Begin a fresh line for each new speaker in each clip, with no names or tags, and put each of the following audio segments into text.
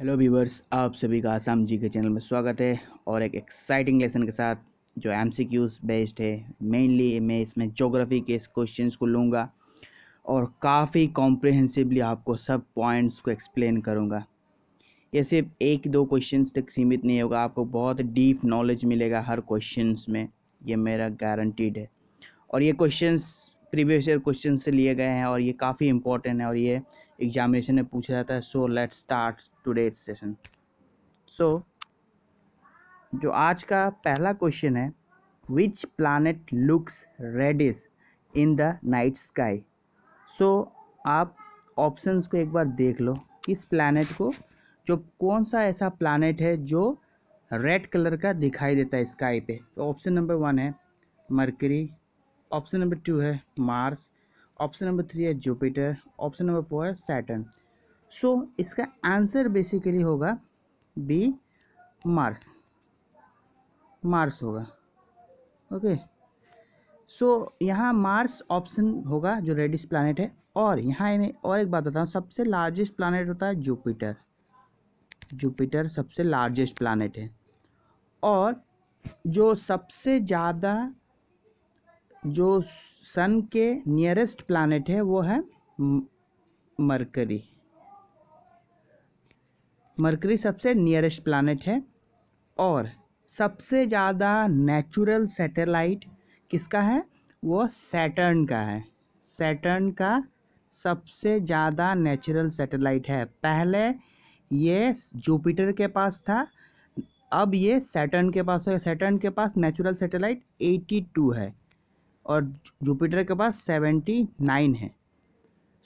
hello viewers आप सभी का आसाम जी के चैनल में स्वागत है और एक एक्साइटिंग लेसन के साथ जो एम सी क्यूज़ बेस्ड है मेनली मैं इसमें जोग्राफ़ी के क्वेश्चंस को लूँगा और काफ़ी कॉम्प्रिहेंसिवली आपको सब पॉइंट्स को एक्सप्लेन करूँगा ये सिर्फ एक दो क्वेश्चन तक सीमित नहीं होगा आपको बहुत डीप नॉलेज मिलेगा हर क्वेश्चन में ये मेरा गारंटीड है और ये क्वेश्चन प्रीवियस ईयर क्वेश्चन से लिए गए हैं और ये काफ़ी इंपॉर्टेंट है और ये एग्जामिनेशन में पूछा जाता है so let start today session so जो आज का पहला क्वेश्चन है which planet looks reddish in the night sky so आप ऑप्शंस को एक बार देख लो किस प्लानट को जो कौन सा ऐसा प्लानट है जो रेड कलर का दिखाई देता है स्काई पे तो ऑप्शन नंबर वन है मरकरी ऑप्शन नंबर टू है मार्स ऑप्शन नंबर थ्री है जुपिटर ऑप्शन नंबर फोर है सैटर्न सो इसका आंसर बेसिकली होगा बी मार्स मार्स होगा ओके सो यहाँ मार्स ऑप्शन होगा जो रेडिस प्लानट है और यहाँ मैं और एक बात बताऊँ सबसे लार्जेस्ट प्लानट होता है जुपिटर जुपिटर सबसे लार्जेस्ट प्लानट है और जो सबसे ज़्यादा जो सन के नियरेस्ट प्लानट है वो है मरकरी मरकरी सबसे नियरेस्ट प्लानट है और सबसे ज़्यादा नेचुरल सैटेलाइट किसका है वो सैटर्न का है सैटर्न का सबसे ज़्यादा नेचुरल सैटेलाइट है पहले ये जुपिटर के पास था अब ये सैटर्न के पास है सैटर्न के पास नेचुरल सैटेलाइट 82 है और जुपिटर के पास सेवेंटी नाइन है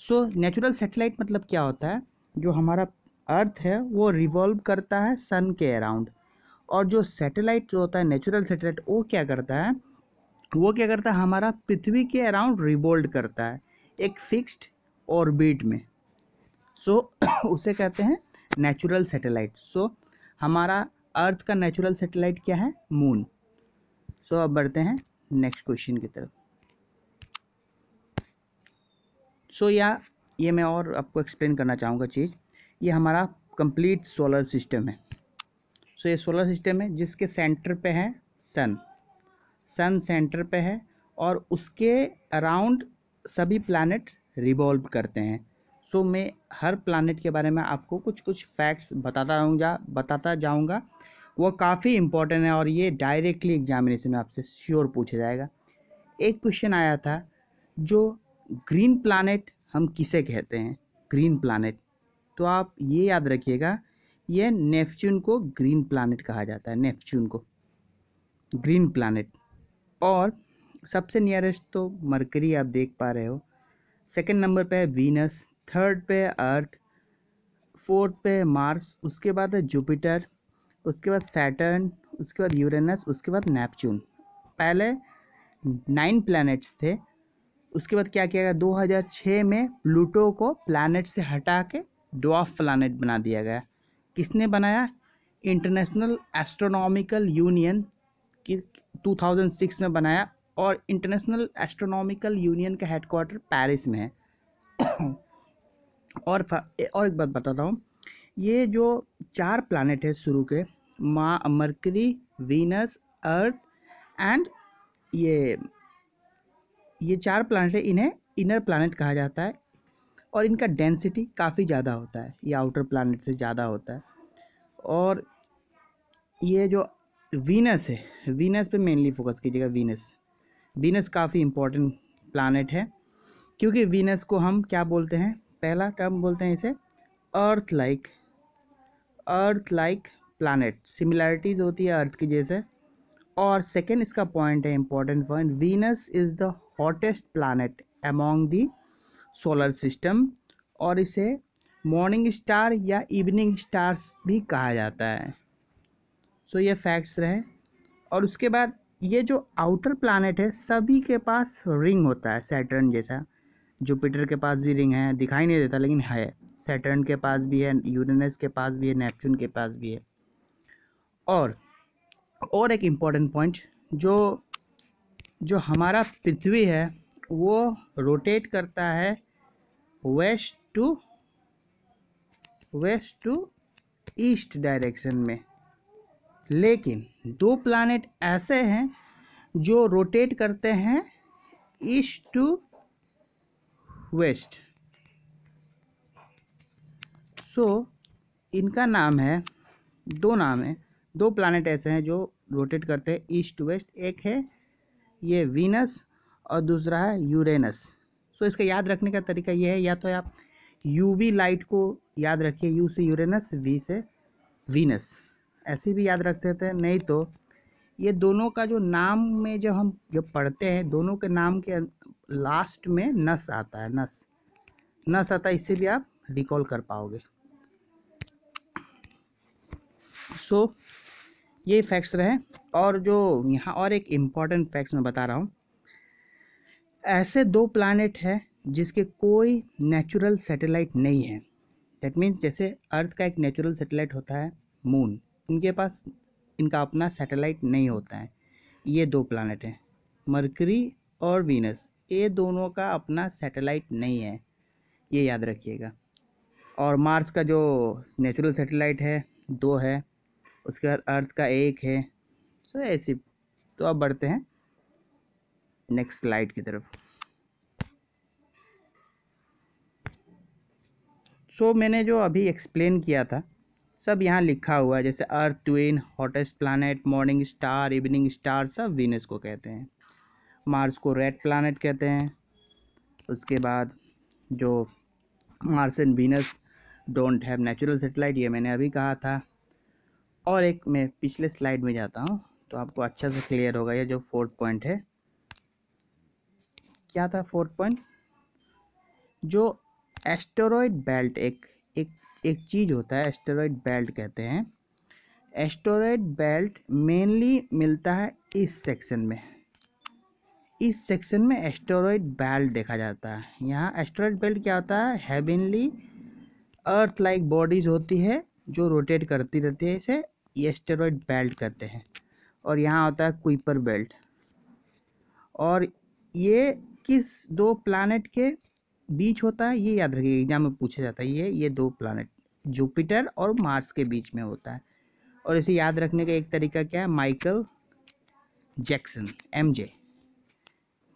सो नेचुरल सेटेलाइट मतलब क्या होता है जो हमारा अर्थ है वो रिवॉल्व करता है सन के अराउंड और जो सेटेलाइट जो होता है नेचुरल सेटेलाइट वो क्या करता है वो क्या करता है हमारा पृथ्वी के अराउंड रिवोल्ड करता है एक फिक्स्ड ऑर्बिट में सो so, उसे कहते हैं नेचुरल सेटेलाइट सो हमारा अर्थ का नेचुरल सेटेलाइट क्या है मून सो so, अब बढ़ते हैं नेक्स्ट क्वेश्चन की तरफ सो so, या ये मैं और आपको एक्सप्लेन करना चाहूँगा चीज़ ये हमारा कंप्लीट सोलर सिस्टम है सो so, ये सोलर सिस्टम है जिसके सेंटर पे है सन सन सेंटर पे है और उसके अराउंड सभी प्लानट रिवॉल्व करते हैं सो so, मैं हर प्लानट के बारे में आपको कुछ कुछ फैक्ट्स बताता रहूँगा बताता जाऊँगा वो काफ़ी इंपॉर्टेंट है और ये डायरेक्टली एग्जामिनेशन में आपसे श्योर पूछा जाएगा एक क्वेश्चन आया था जो ग्रीन प्लानट हम किसे कहते हैं ग्रीन प्लानट तो आप ये याद रखिएगा ये नेपच्यून को ग्रीन प्लानट कहा जाता है नेपच्यून को ग्रीन प्लानट और सबसे नियरेस्ट तो मरकरी आप देख पा रहे हो सेकेंड नंबर पे है वीनस थर्ड पे अर्थ फोर्थ पे मार्स उसके बाद है जुपिटर उसके बाद सैटर्न उसके बाद यूरेनस उसके बाद नेपच्यून पहले नाइन प्लैनेट्स थे उसके बाद क्या किया गया 2006 में प्लूटो को प्लैनेट से हटा के डॉफ प्लानट बना दिया गया किसने बनाया इंटरनेशनल एस्ट्रोनॉमिकल यूनियन की 2006 में बनाया और इंटरनेशनल एस्ट्रोनॉमिकल यूनियन का हेडकोार्टर पेरिस में है और और एक बात बताता हूँ ये जो चार प्लानट है शुरू के माँ मरकरी वीनस अर्थ एंड ये ये चार प्लानट है इन्हें इनर प्लानट कहा जाता है और इनका डेंसिटी काफ़ी ज़्यादा होता है ये आउटर प्लानट से ज़्यादा होता है और ये जो वीनस है वीनस पे मेनली फोकस कीजिएगा वीनस वीनस काफ़ी इम्पोर्टेंट प्लानट है क्योंकि वीनस को हम क्या बोलते हैं पहला टर्म बोलते हैं इसे earth like -like, earth like planet similarities होती है अर्थ की जैसे और सेकेंड इसका पॉइंट है important point Venus is the hottest planet among the solar system और इसे मॉर्निंग स्टार या इवनिंग स्टार्स भी कहा जाता है सो so, ये फैक्ट्स रहे और उसके बाद ये जो आउटर प्लानट है सभी के पास रिंग होता है सैटर्न जैसा जुपिटर के पास भी रिंग है दिखाई नहीं देता लेकिन है सैटर्न के पास भी है यूरेनस के पास भी है नेपचून के पास भी है और और एक इम्पॉर्टेंट पॉइंट जो जो हमारा पृथ्वी है वो रोटेट करता है west to west to east direction में लेकिन दो प्लानट ऐसे हैं जो रोटेट करते हैं east to west so so, इनका नाम है दो नाम है दो प्लानट ऐसे हैं जो रोटेट करते हैं ईस्ट टू वेस्ट एक है ये वीनस और दूसरा है यूरेनस सो so, इसका याद रखने का तरीका ये है या तो आप यूवी लाइट को याद रखिए यू से यूरेनस वी से वीनस ऐसे भी याद रख सकते हैं नहीं तो ये दोनों का जो नाम में जब हम जब पढ़ते हैं दोनों के नाम के लास्ट में नस आता है नस नस आता है इससे भी आप रिकॉल कर पाओगे सो so, ये फैक्ट्स रहे और जो यहाँ और एक इम्पॉर्टेंट फैक्ट्स मैं बता रहा हूँ ऐसे दो प्लानट हैं जिसके कोई नेचुरल सैटेलाइट नहीं है डेट मीन्स जैसे अर्थ का एक नेचुरल सैटेलाइट होता है मून इनके पास इनका अपना सैटेलाइट नहीं होता है ये दो प्लानट हैं मरकरी और वीनस ये दोनों का अपना सैटेलाइट नहीं है ये याद रखिएगा और मार्स का जो नेचुरल सैटेलाइट है दो है उसके बाद अर्थ का एक है तो ऐसे तो अब बढ़ते हैं नेक्स्ट स्लाइड की तरफ सो so, मैंने जो अभी एक्सप्लेन किया था सब यहाँ लिखा हुआ है जैसे earth twin hottest planet morning star evening star सब वीनस को कहते हैं मार्स को रेड प्लानट कहते हैं उसके बाद जो Mars and Venus don't have natural satellite ये मैंने अभी कहा था और एक मैं पिछले स्लाइड में जाता हूँ तो आपको अच्छा से क्लियर होगा ये जो फोर्थ पॉइंट है क्या था फोर्थ पॉइंट जो एस्टोरॉयड बेल्ट एक एक एक चीज़ होता है एस्टोरॉयड बेल्ट कहते हैं एस्टोरॉयड बेल्ट मेनली मिलता है इस सेक्शन में इस सेक्शन में एस्टोरॉयड बेल्ट देखा जाता है यहाँ एस्टोरॉयड बेल्ट क्या होता है हेवनली अर्थ लाइक बॉडीज होती है जो रोटेट करती रहती है इसे एस्टेरॉयड बेल्ट कहते हैं और यहाँ होता है क्विपर बेल्ट और ये किस दो प्लानट के बीच होता है ये याद रखिए एग्जाम में पूछा जाता है ये ये दो प्लानट जुपिटर और मार्स के बीच में होता है और इसे याद रखने का एक तरीका क्या है Michael Jackson M J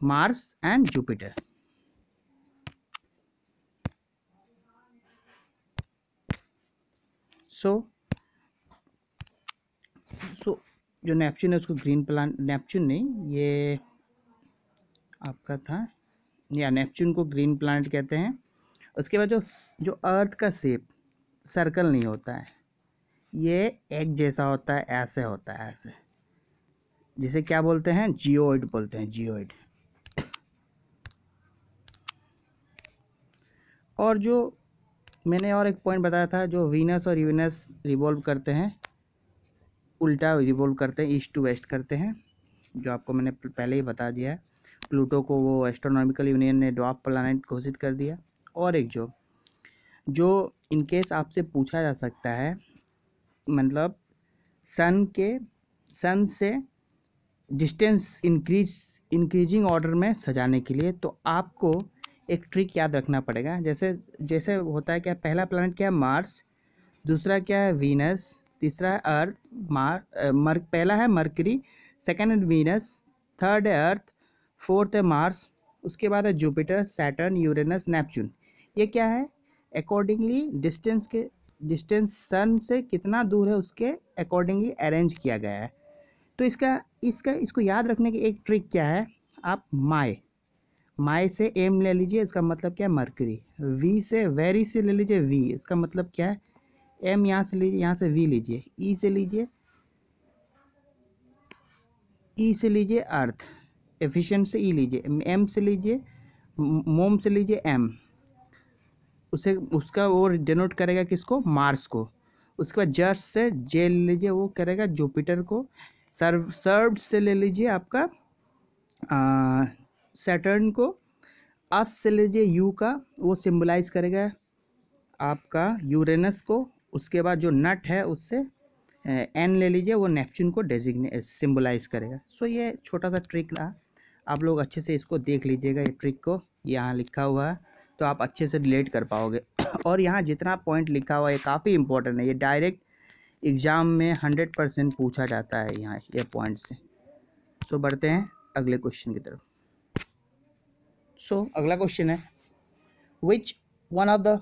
Mars and Jupiter so so जो नेपच्यून है उसको ग्रीन प्लान नेपच्यून नहीं ये आपका था या नेपच्यून को ग्रीन प्लानट कहते हैं उसके बाद जो जो अर्थ का सेप सर्कल नहीं होता है ये एक जैसा होता है ऐसे होता है ऐसे जिसे क्या बोलते हैं जियोइड बोलते हैं जियोइड और जो मैंने और एक पॉइंट बताया था जो वीनस और यूनस रिवॉल्व करते हैं उल्टा रिवोल्व करते हैं ईस्ट टू वेस्ट करते हैं जो आपको मैंने पहले ही बता दिया है प्लूटो को वो एस्ट्रोनॉमिकल यूनियन ने ड्रॉप प्लानट घोषित कर दिया और एक जो जो इनकेस आपसे पूछा जा सकता है मतलब सन के सन से डिस्टेंस इंक्रीज इंक्रीजिंग ऑर्डर में सजाने के लिए तो आपको एक ट्रिक याद रखना पड़ेगा जैसे जैसे होता है क्या पहला प्लानट क्या है मार्स दूसरा क्या है वीनस तीसरा है अर्थ मार मर्क पहला है मर्करी सेकेंड है वीनस थर्ड है अर्थ फोर्थ है मार्स उसके बाद है जुपिटर सैटर्न यूरेनस नेपच्यून ये क्या है अकॉर्डिंगली डिस्टेंस के डिस्टेंस सन से कितना दूर है उसके अकॉर्डिंगली अरेंज किया गया है तो इसका इसका इसको याद रखने की एक ट्रिक क्या है आप माए माए से एम ले लीजिए इसका मतलब क्या है मरकरी वी से वेरी से ले लीजिए वी इसका मतलब क्या है एम यहाँ से लीजिए यहाँ से वी लीजिए ई e से लीजिए ई e से लीजिए अर्थ एफिशिएंट से ई e लीजिए एम से लीजिए मोम से लीजिए एम उसे उसका वो डिनोट करेगा किसको मार्स को उसके बाद जर्स से जे ले लीजिए वो करेगा जुपिटर को सर्व सर्व से ले लीजिए आपका सैटर्न को अस से लीजिए यू का वो सिम्बलाइज करेगा आपका यूरेनस को उसके बाद जो नट है उससे एन ले लीजिए वो नेपच्यून को डेजिग्ने सिम्बलाइज़ करेगा सो ये छोटा सा ट्रिक रहा आप लोग अच्छे से इसको देख लीजिएगा ये ट्रिक को यहाँ लिखा हुआ है तो आप अच्छे से रिलेट कर पाओगे और यहाँ जितना पॉइंट लिखा हुआ है काफ़ी इंपॉर्टेंट है ये डायरेक्ट एग्ज़ाम में हंड्रेड परसेंट पूछा जाता है यहाँ ये पॉइंट से सो so, बढ़ते हैं अगले क्वेश्चन की तरफ सो so, अगला क्वेश्चन है which one of the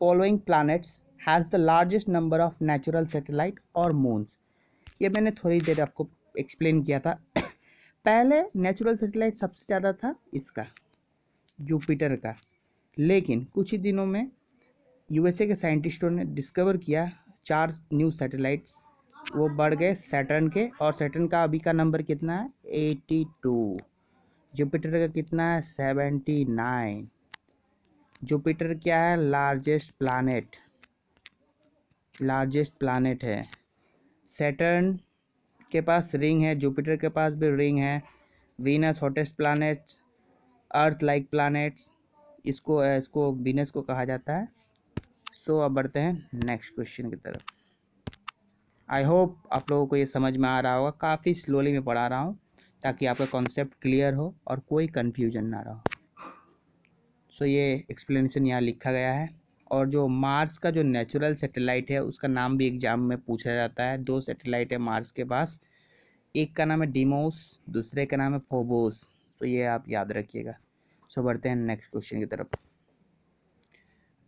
following planets has the largest number of natural satellite और मून्स ये मैंने थोड़ी देर आपको एक्सप्लेन किया था पहले नेचुरल सेटेलाइट सबसे ज़्यादा था इसका जुपिटर का लेकिन कुछ ही दिनों में यूएसए के साइंटिस्टों ने डिस्कवर किया चार न्यू सैटेलाइट्स वो बढ़ गए सैटर्न के और सैटर्न का अभी का नंबर कितना है एटी टू जुपिटर का कितना है सेवेंटी नाइन जुपिटर क्या है लार्जेस्ट प्लानट लार्जेस्ट प्लानट है सैटर्न के पास रिंग है जुपिटर के पास भी रिंग है Venus hottest planets earth like planets इसको इसको वीनस को कहा जाता है सो so, अब बढ़ते हैं नेक्स्ट क्वेश्चन की तरफ आई होप आप लोगों को ये समझ में आ रहा होगा काफ़ी स्लोली मैं पढ़ा रहा हूँ ताकि आपका कॉन्सेप्ट क्लियर हो और कोई कन्फ्यूजन ना रहो सो so, ये एक्सप्लेनेशन यहाँ लिखा गया है और जो मार्स का जो नेचुरल सेटेलाइट है उसका नाम भी एग्जाम में पूछा जाता है दो सेटेलाइट है मार्स के पास एक का नाम है डिमोस दूसरे का नाम है फोबोस तो ये आप याद रखिएगा सो बढ़ते हैं नेक्स्ट क्वेश्चन की तरफ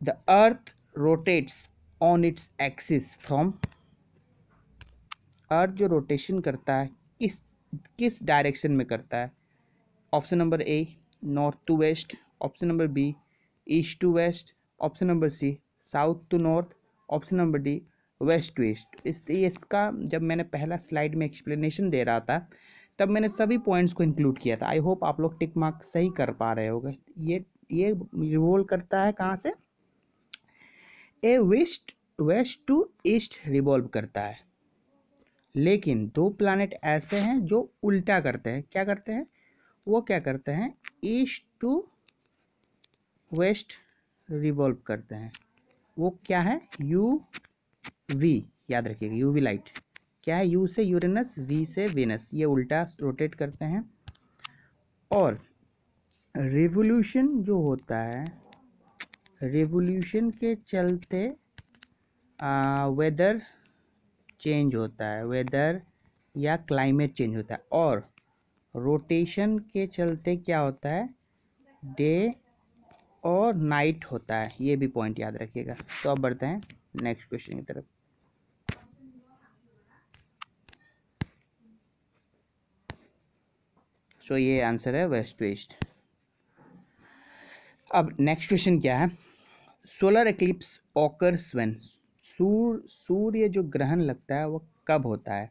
the earth rotates on its axis from earth जो रोटेशन करता है किस किस डायरेक्शन में करता है option number A north to west option number B east to west option number C south to north option number D west to east इसका जब मैंने पहला स्लाइड में एक्सप्लेनेशन दे रहा था तब मैंने सभी पॉइंट्स को इंक्लूड किया था आई होप आप लोग टिक मार्क सही कर पा रहे होगे ये ये रिवोल्व करता है कहाँ से a west west to east revolve करता है लेकिन दो प्लानट ऐसे हैं जो उल्टा करते हैं क्या करते हैं वो क्या करते हैं ईस्ट टू वेस्ट रिवॉल्व करते हैं वो क्या है यू वी याद रखिएगा यू वी लाइट क्या है यू से यूरेनस वी से वेनस ये उल्टा रोटेट करते हैं और रिवोल्यूशन जो होता है रिवोल्यूशन के चलते वेदर चेंज होता है वेदर या क्लाइमेट चेंज होता है और रोटेशन के चलते क्या होता है डे और नाइट होता है ये भी पॉइंट याद रखिएगा तो अब बढ़ते हैं नेक्स्ट क्वेश्चन की तरफ सो ये आंसर है वेस्ट वेस्ट अब नेक्स्ट क्वेश्चन क्या है सोलर एक्लिप्स ऑकर्स वेन सूर सूर्य जो ग्रहण लगता है वो कब होता है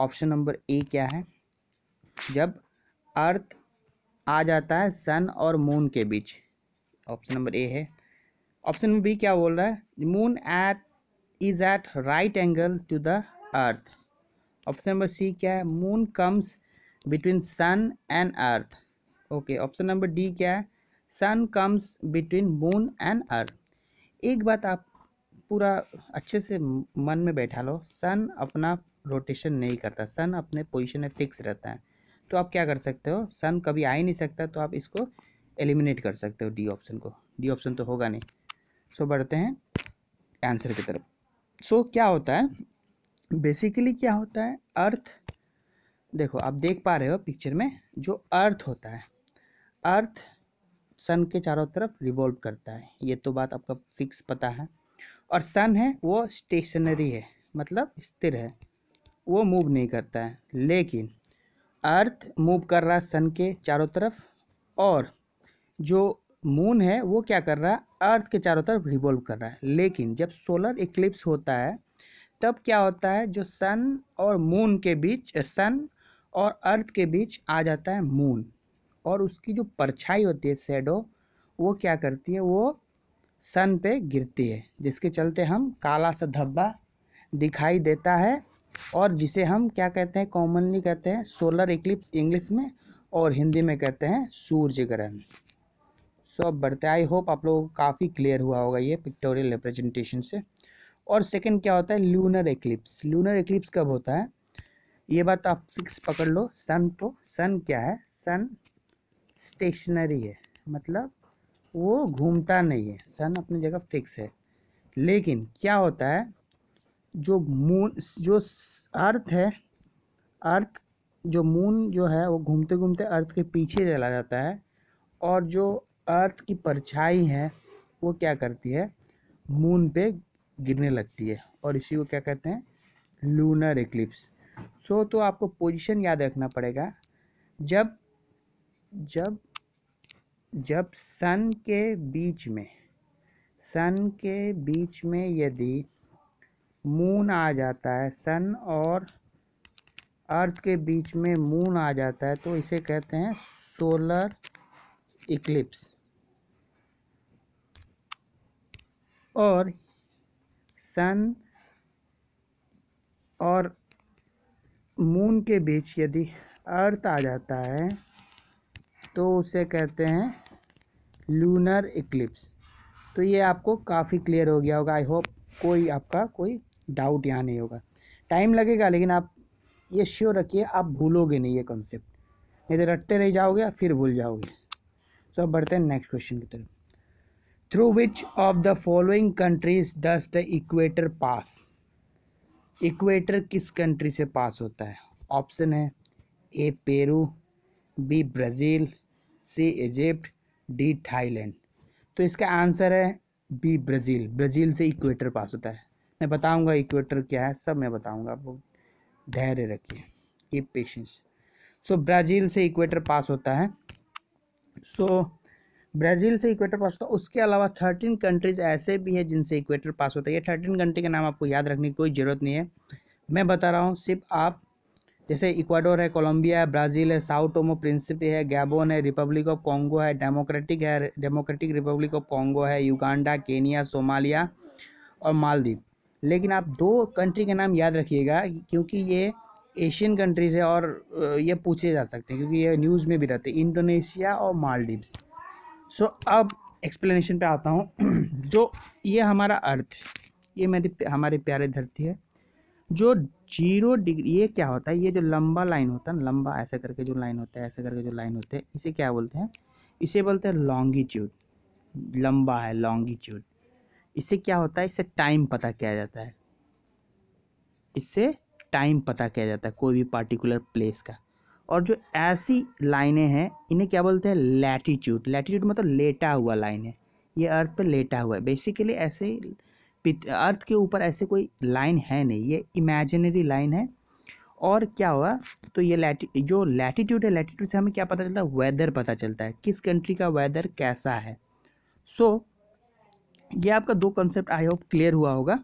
ऑप्शन नंबर ए क्या है जब अर्थ आ जाता है सन और मून के बीच ऑप्शन नंबर ए है ऑप्शन नंबर बी क्या बोल रहा है moon at is at right angle to the earth option number C क्या है moon comes between sun and earth okay option number D क्या है sun comes between moon and earth एक बात आप पूरा अच्छे से मन में बैठा लो सन अपना रोटेशन नहीं करता सन अपने पोजीशन में फिक्स रहता है तो आप क्या कर सकते हो सन कभी आ ही नहीं सकता तो आप इसको एलिमिनेट कर सकते हो डी ऑप्शन को डी ऑप्शन तो होगा नहीं सो so, बढ़ते हैं आंसर की तरफ सो so, क्या होता है बेसिकली क्या होता है अर्थ देखो आप देख पा रहे हो पिक्चर में जो अर्थ होता है अर्थ सन के चारों तरफ रिवॉल्व करता है ये तो बात आपका फिक्स पता है और सन है वो स्टेशनरी है मतलब स्थिर है वो मूव नहीं करता है लेकिन अर्थ मूव कर रहा है सन के चारों तरफ और जो मून है वो क्या कर रहा है अर्थ के चारों तरफ रिवॉल्व कर रहा है लेकिन जब सोलर इक्लिप्स होता है तब क्या होता है जो सन और मून के बीच सन और अर्थ के बीच आ जाता है मून और उसकी जो परछाई होती है शेडो वो क्या करती है वो सन पे गिरती है जिसके चलते हम काला सा धब्बा दिखाई देता है और जिसे हम क्या कहते हैं कॉमनली कहते हैं सोलर इक्लिप्स इंग्लिश में और हिंदी में कहते हैं सूर्य ग्रहण सो अब बढ़ते आई होप आप लोगों को काफ़ी क्लियर हुआ होगा ये पिक्टोरियल रिप्रेजेंटेशन से और सेकंड क्या होता है लूनर एक्लिप्स लूनर एक्लिप्स कब होता है ये बात आप फिक्स पकड़ लो सन तो सन क्या है सन स्टेशनरी है मतलब वो घूमता नहीं है सन अपनी जगह फिक्स है लेकिन क्या होता है जो मून जो अर्थ है अर्थ जो मून जो है वो घूमते घूमते अर्थ के पीछे चला जाता है और जो अर्थ की परछाई है वो क्या करती है मून पे गिरने लगती है और इसी को क्या कहते हैं लूनर इक्लिप्स सो तो आपको पोजीशन याद रखना पड़ेगा जब जब जब सन के बीच में सन के बीच में यदि मून आ जाता है सन और अर्थ के बीच में मून आ जाता है तो इसे कहते हैं सोलर इक्लिप्स और सन और मून के बीच यदि अर्थ आ जाता है तो उसे कहते हैं लूनर इक्लिप्स तो ये आपको काफ़ी क्लियर हो गया होगा आई होप कोई आपका कोई डाउट यहाँ नहीं होगा टाइम लगेगा लेकिन आप ये श्योर रखिए आप भूलोगे नहीं ये कॉन्सेप्ट नहीं तो रटते रह जाओगे फिर भूल जाओगे सो so, अब बढ़ते हैं नेक्स्ट क्वेश्चन की तरफ through which of the following countries does the equator pass equator किस कंट्री से पास होता है ऑप्शन है A Peru B Brazil C Egypt D Thailand तो इसका आंसर है बी ब्राज़ील ब्राज़ील से इक्वेटर पास होता है मैं बताऊंगा इक्वेटर क्या है सब मैं बताऊंगा आपको धैर्य रखिए कीप पेशेंस सो ब्राज़ील से इक्वेटर पास होता है सो so, ब्राज़ील से इक्वेटर पास होता है उसके अलावा थर्टीन कंट्रीज ऐसे भी हैं जिनसे इक्वेटर पास होता है ये थर्टीन कंट्री का नाम आपको याद रखने की कोई ज़रूरत नहीं है मैं बता रहा हूँ सिर्फ आप जैसे इक्वाडोर है कोलंबिया है ब्राज़ील है साउथ टोमो प्रिंसिपी है गैबोन है रिपब्लिक ऑफ कॉन्गो है डेमोक्रेटिक है डेमोक्रेटिक रिपब्लिक ऑफ कॉन्गो है युगांडा केनिया सोमालिया और मालदीव लेकिन आप दो कंट्री के नाम याद रखिएगा क्योंकि ये एशियन कंट्रीज है और ये पूछे जा सकते हैं क्योंकि ये न्यूज़ में भी रहते हैं इंडोनेशिया और मालदीव्स सो so, अब एक्सप्लेनेशन पे आता हूँ जो ये हमारा अर्थ है ये मेरी हमारी प्यारी धरती है जो जीरो डिग्री ये क्या होता है ये जो लंबा लाइन होता है लंबा ऐसा करके जो लाइन होता है ऐसा करके जो लाइन होते हैं इसे क्या बोलते हैं इसे बोलते हैं लॉन्गिट्यूड लंबा है लॉन्गिट्यूड इसे क्या होता है इससे टाइम पता किया जाता है इससे टाइम पता किया जाता है कोई भी पार्टिकुलर प्लेस का और जो ऐसी लाइनें हैं इन्हें क्या बोलते हैं लैटीट्यूड लैटीट्यूड मतलब लेटा हुआ लाइन है ये अर्थ पर लेटा हुआ है बेसिकली ऐसे अर्थ के ऊपर ऐसे कोई लाइन है नहीं ये इमेजिनरी लाइन है और क्या हुआ तो ये लैटी जो लैटीट्यूड है लैटीट्यूड से हमें क्या पता चलता है वेदर पता चलता है किस कंट्री का वेदर कैसा है सो so, ये आपका दो कंसेप्ट आई होप क्लियर हुआ होगा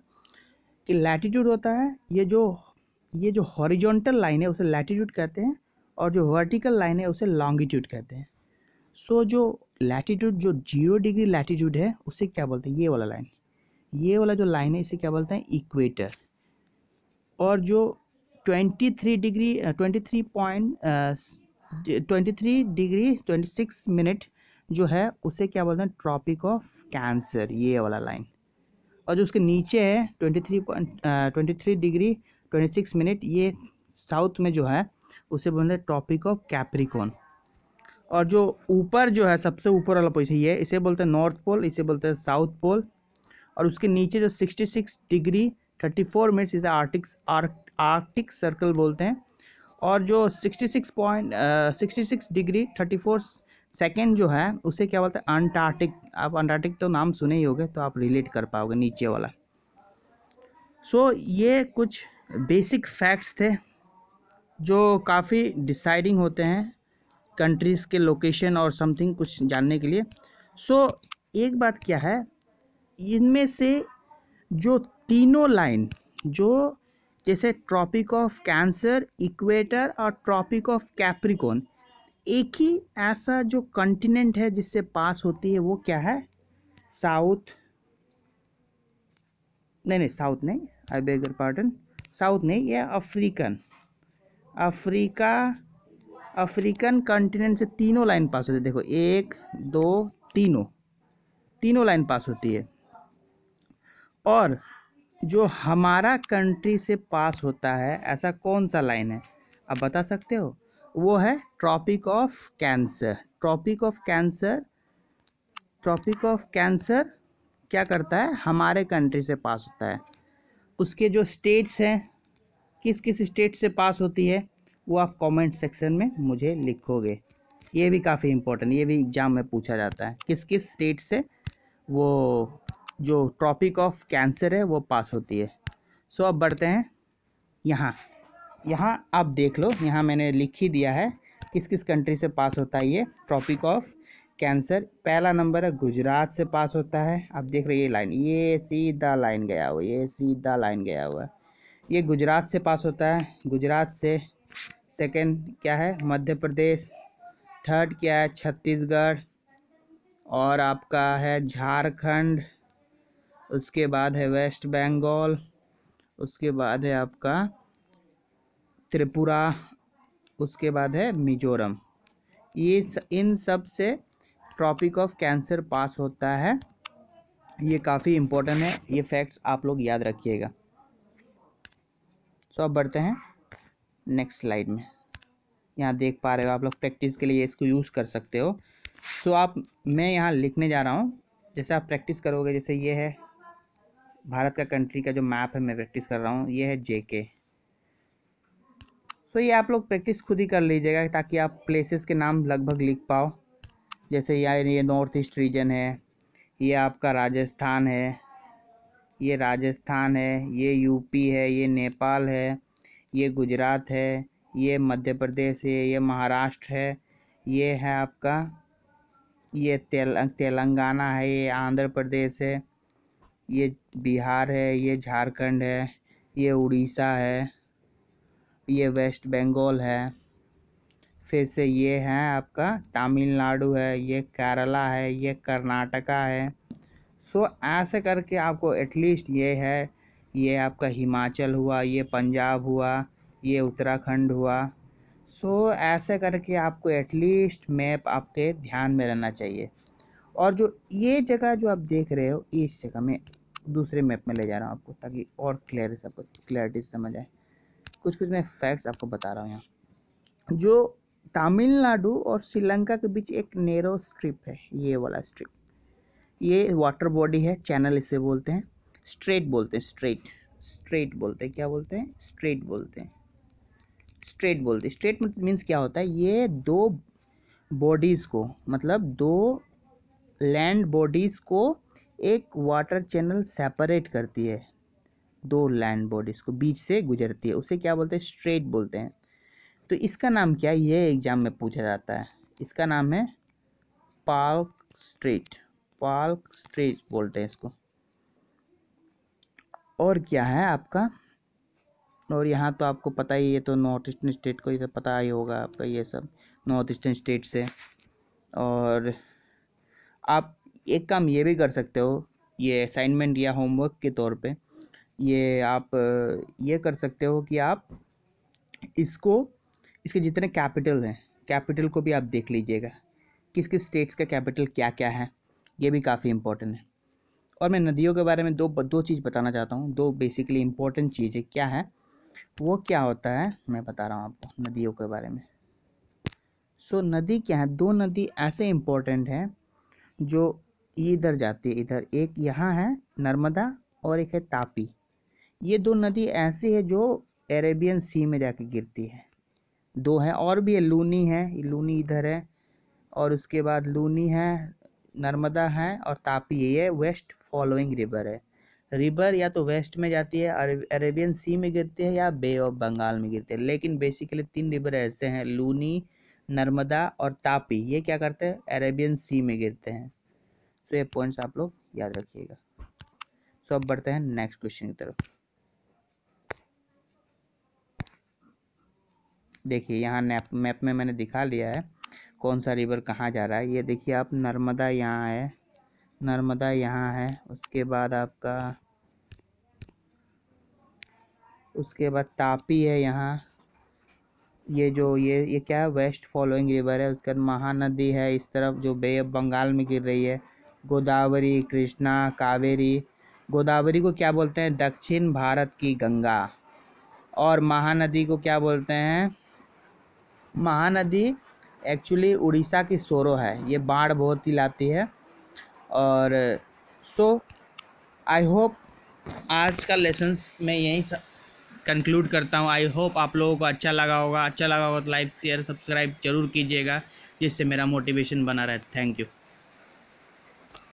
कि लैटीट्यूड होता है ये जो ये जो हॉरिजॉन्टल लाइन है उसे लैटीट्यूड कहते हैं और जो वर्टिकल लाइन है उसे लॉन्गिट्यूड कहते हैं सो so, जो लैटीट्यूड जो जीरो डिग्री लैटीट्यूड है उसे क्या बोलते हैं ये वाला लाइन ये वाला जो लाइन है इसे क्या बोलते हैं इक्वेटर और जो twenty three degree twenty three point twenty three degree twenty six minute जो है उसे क्या बोलते हैं ट्रॉपिक ऑफ कैंसर ये वाला लाइन और जो उसके नीचे है twenty three point twenty three degree twenty six minute ये साउथ में जो है उसे बोलते हैं टॉपिक ऑफ कैप्रिकॉन और जो ऊपर जो है सबसे ऊपर वाला पोजिशन ये इसे बोलते हैं नॉर्थ पोल इसे बोलते हैं साउथ पोल और उसके नीचे जो sixty six degree four minutes इसे आर्टिक आर्टिक सर्कल बोलते हैं और जो sixty six point sixty six degree thirty four second जो है उसे क्या बोलते हैं अंटार्कटिक आप अंटार्कटिक तो नाम सुने ही होगे तो आप रिलेट कर पाओगे नीचे वाला सो so, ये कुछ बेसिक फैक्ट्स थे जो काफ़ी डिसाइडिंग होते हैं कंट्रीज़ के लोकेशन और समथिंग कुछ जानने के लिए सो so, एक बात क्या है इनमें से जो तीनों लाइन जो जैसे ट्रॉपिक ऑफ कैंसर इक्वेटर और ट्रॉपिक ऑफ कैप्रिकोन एक ही ऐसा जो कंटिनेंट है जिससे पास होती है वो क्या है साउथ नहीं नहीं साउथ नहीं आई बेगर पार्टन साउथ नहीं यह अफ्रीकन अफ्रीका अफ्रीकन कॉन्टिनेंट से तीनों लाइन पास होती है देखो एक दो तीनों तीनों लाइन पास होती है और जो हमारा कंट्री से पास होता है ऐसा कौन सा लाइन है आप बता सकते हो वो है tropic of cancer tropic of cancer tropic of cancer क्या करता है हमारे कंट्री से पास होता है उसके जो स्टेट्स हैं किस किस स्टेट से पास होती है वो आप कमेंट सेक्शन में मुझे लिखोगे ये भी काफ़ी इम्पोर्टेंट ये भी एग्ज़ाम में पूछा जाता है किस किस स्टेट से वो जो ट्रॉपिक ऑफ कैंसर है वो पास होती है सो अब बढ़ते हैं यहाँ यहाँ आप देख लो यहाँ मैंने लिख ही दिया है किस किस कंट्री से पास होता है ये ट्रॉपिक ऑफ कैंसर पहला नंबर है गुजरात से पास होता है आप देख रहे ये लाइन ये सीधा लाइन गया हुआ ये सीधा लाइन गया हुआ है ये गुजरात से पास होता है गुजरात से सेकंड क्या है मध्य प्रदेश थर्ड क्या है छत्तीसगढ़ और आपका है झारखंड उसके बाद है वेस्ट बंगाल उसके बाद है आपका त्रिपुरा उसके बाद है मिजोरम ये स, इन सब से ट्रॉपिक ऑफ कैंसर पास होता है ये काफ़ी इम्पोर्टेंट है ये फैक्ट्स आप लोग याद रखिएगा सो अब बढ़ते हैं नेक्स्ट स्लाइड में यहाँ देख पा रहे हो आप लोग प्रैक्टिस के लिए इसको यूज़ कर सकते हो सो so, आप मैं यहाँ लिखने जा रहा हूँ जैसे आप प्रैक्टिस करोगे जैसे ये है भारत का कंट्री का जो मैप है मैं प्रैक्टिस कर रहा हूँ ये है जे के सो ये आप लोग प्रैक्टिस खुद ही कर लीजिएगा ताकि आप प्लेसेस के नाम लगभग लिख पाओ जैसे यार ये नॉर्थ ईस्ट रीजन है ये आपका राजस्थान है ये राजस्थान है ये यूपी है ये नेपाल है ये गुजरात है ये मध्य प्रदेश है ये महाराष्ट्र है ये है आपका ये तेल तेलंगाना है ये आंध्र प्रदेश है ये बिहार है ये झारखंड है ये उड़ीसा है ये वेस्ट बंगाल है फिर से ये है आपका तमिलनाडु है ये केरला है ये कर्नाटका है सो ऐसे करके आपको एटलीस्ट ये है ये आपका हिमाचल हुआ ये पंजाब हुआ ये उत्तराखंड हुआ सो ऐसे करके आपको एटलीस्ट मैप आपके ध्यान में रहना चाहिए और जो ये जगह जो आप देख रहे हो इस जगह में दूसरे मैप में ले जा रहा हूँ आपको ताकि और क्लियर आपको क्लैरिटी समझ आए कुछ कुछ मैं फैक्ट्स आपको बता रहा हूँ यहाँ जो तमिलनाडु और श्रीलंका के बीच एक नेरो स्ट्रिप है ये वाला स्ट्रिप ये वाटर बॉडी है चैनल इसे बोलते हैं स्ट्रेट बोलते हैं स्ट्रेट स्ट्रेट बोलते हैं क्या बोलते हैं स्ट्रेट बोलते हैं स्ट्रेट बोलते हैं स्ट्रेट मीन्स मतलब क्या होता है ये दो बॉडीज़ को मतलब दो लैंड बॉडीज़ को एक वाटर चैनल सेपरेट करती है दो लैंड बॉडीज़ को बीच से गुजरती है उसे क्या बोलते हैं स्ट्रेट बोलते हैं तो इसका नाम क्या है ये एग्ज़ाम में पूछा जाता है इसका नाम है पार्क स्ट्रेट पार्क स्ट्रेज बोलते हैं इसको और क्या है आपका और यहाँ तो आपको पता ही है तो नॉर्थ ईस्टर्न स्टेट को तो पता ही होगा आपका ये सब नॉर्थ ईस्टर्न स्टेट से और आप एक काम ये भी कर सकते हो ये असाइनमेंट या होमवर्क के तौर पे ये आप ये कर सकते हो कि आप इसको इसके जितने कैपिटल हैं कैपिटल को भी आप देख लीजिएगा किस किस स्टेट्स का कैपिटल क्या क्या है ये भी काफ़ी इंपॉर्टेंट है और मैं नदियों के बारे में दो दो चीज़ बताना चाहता हूँ दो बेसिकली इंपॉर्टेंट चीज़ें क्या है वो क्या होता है मैं बता रहा हूँ आपको नदियों के बारे में सो so, नदी क्या है दो नदी ऐसे इम्पोर्टेंट हैं जो इधर जाती है इधर एक यहाँ है नर्मदा और एक है तापी ये दो नदी ऐसी है जो अरेबियन सी में जाके गिरती है दो है और भी है लूनी है लूनी इधर है और उसके बाद लूनी है नर्मदा है और तापी है ये वेस्ट फॉलोइंग रिवर है रिवर या तो वेस्ट में जाती है अरेबियन सी में गिरती है या बे ऑफ बंगाल में गिरती है लेकिन बेसिकली तीन रिवर ऐसे हैं लूनी नर्मदा और तापी ये क्या करते हैं अरेबियन सी में गिरते हैं सो ये पॉइंट्स आप लोग याद रखिएगा सो अब बढ़ते हैं नेक्स्ट क्वेश्चन की तरफ देखिए यहाँ मैप में मैंने दिखा लिया है कौन सा रिवर कहाँ जा रहा है ये देखिए आप नर्मदा यहाँ है नर्मदा यहाँ है उसके बाद आपका उसके बाद तापी है यहाँ ये जो ये ये क्या है वेस्ट फॉलोइंग रिवर है उसके बाद महानदी है इस तरफ जो बे बंगाल में गिर रही है गोदावरी कृष्णा कावेरी गोदावरी को क्या बोलते हैं दक्षिण भारत की गंगा और महानदी को क्या बोलते हैं महानदी एक्चुअली उड़ीसा की सोरो है ये बाढ़ बहुत ही लाती है और सो आई होप आज का लेसन्स मैं यहीं कंक्लूड करता हूँ आई होप आप लोगों को अच्छा लगा होगा अच्छा लगा होगा तो लाइक शेयर सब्सक्राइब जरूर कीजिएगा जिससे मेरा मोटिवेशन बना रहे थैंक यू